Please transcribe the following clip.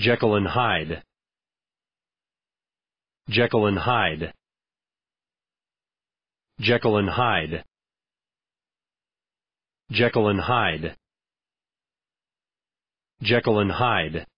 Jekyll and Hyde. Jekyll and Hyde. Jekyll and Hyde. Jekyll and Hyde. Jekyll and Hyde.